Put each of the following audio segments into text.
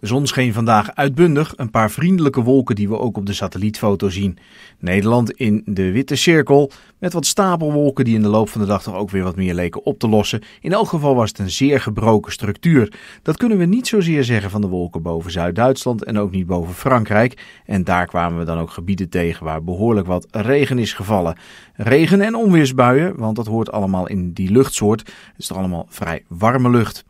De zon scheen vandaag uitbundig, een paar vriendelijke wolken die we ook op de satellietfoto zien. Nederland in de witte cirkel, met wat stapelwolken die in de loop van de dag toch ook weer wat meer leken op te lossen. In elk geval was het een zeer gebroken structuur. Dat kunnen we niet zozeer zeggen van de wolken boven Zuid-Duitsland en ook niet boven Frankrijk. En daar kwamen we dan ook gebieden tegen waar behoorlijk wat regen is gevallen. Regen en onweersbuien, want dat hoort allemaal in die luchtsoort. Het is toch allemaal vrij warme lucht.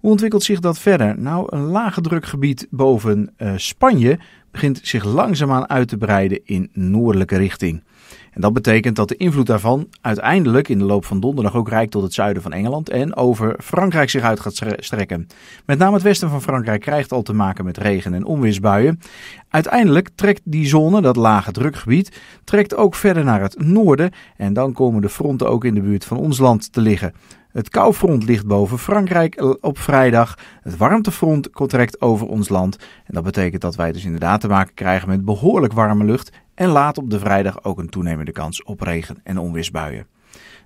Hoe ontwikkelt zich dat verder? Nou, een lage drukgebied boven eh, Spanje begint zich langzaamaan uit te breiden in noordelijke richting. En dat betekent dat de invloed daarvan uiteindelijk in de loop van donderdag ook rijk tot het zuiden van Engeland en over Frankrijk zich uit gaat strekken. Met name het westen van Frankrijk krijgt al te maken met regen en onweersbuien. Uiteindelijk trekt die zone, dat lage drukgebied, trekt ook verder naar het noorden en dan komen de fronten ook in de buurt van ons land te liggen. Het koufront ligt boven Frankrijk op vrijdag. Het warmtefront trekt over ons land. En dat betekent dat wij dus inderdaad te maken krijgen met behoorlijk warme lucht en laat op de vrijdag ook een toenemende kans op regen- en onweersbuien.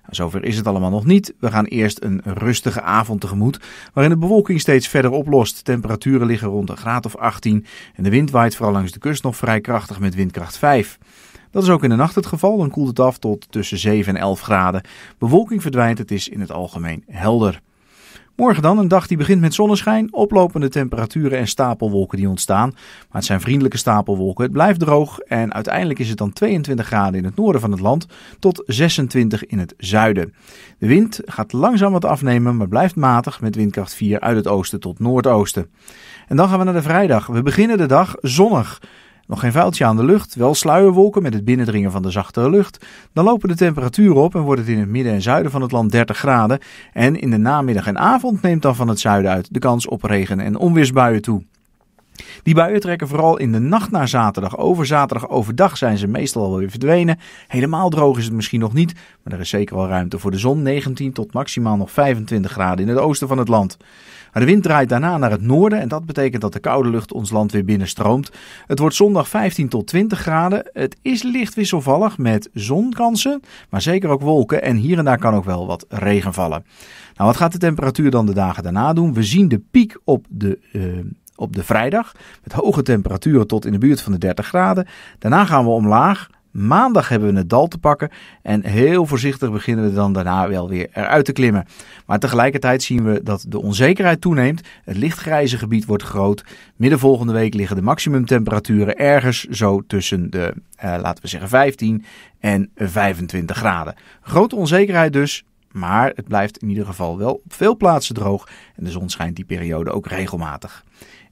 Nou, zover is het allemaal nog niet. We gaan eerst een rustige avond tegemoet, waarin de bewolking steeds verder oplost. Temperaturen liggen rond een graad of 18 en de wind waait vooral langs de kust nog vrij krachtig met windkracht 5. Dat is ook in de nacht het geval, dan koelt het af tot tussen 7 en 11 graden. Bewolking verdwijnt, het is in het algemeen helder. Morgen dan een dag die begint met zonneschijn, oplopende temperaturen en stapelwolken die ontstaan. Maar het zijn vriendelijke stapelwolken, het blijft droog en uiteindelijk is het dan 22 graden in het noorden van het land tot 26 in het zuiden. De wind gaat langzaam wat afnemen, maar blijft matig met windkracht 4 uit het oosten tot noordoosten. En dan gaan we naar de vrijdag. We beginnen de dag zonnig. Nog geen vuiltje aan de lucht, wel sluierwolken met het binnendringen van de zachtere lucht. Dan lopen de temperaturen op en wordt het in het midden en zuiden van het land 30 graden. En in de namiddag en avond neemt dan van het zuiden uit de kans op regen- en onweersbuien toe. Die buien trekken vooral in de nacht naar zaterdag over. Zaterdag overdag zijn ze meestal alweer weer verdwenen. Helemaal droog is het misschien nog niet, maar er is zeker wel ruimte voor de zon. 19 tot maximaal nog 25 graden in het oosten van het land. Maar de wind draait daarna naar het noorden en dat betekent dat de koude lucht ons land weer binnenstroomt. Het wordt zondag 15 tot 20 graden. Het is licht wisselvallig met zonkansen, maar zeker ook wolken en hier en daar kan ook wel wat regen vallen. Nou, wat gaat de temperatuur dan de dagen daarna doen? We zien de piek op de... Eh, op de vrijdag. Met hoge temperaturen tot in de buurt van de 30 graden. Daarna gaan we omlaag. Maandag hebben we het dal te pakken. En heel voorzichtig beginnen we dan daarna wel weer eruit te klimmen. Maar tegelijkertijd zien we dat de onzekerheid toeneemt. Het lichtgrijze gebied wordt groot. Midden volgende week liggen de maximumtemperaturen ergens zo tussen de, eh, laten we zeggen, 15 en 25 graden. Grote onzekerheid dus. Maar het blijft in ieder geval wel op veel plaatsen droog en de zon schijnt die periode ook regelmatig.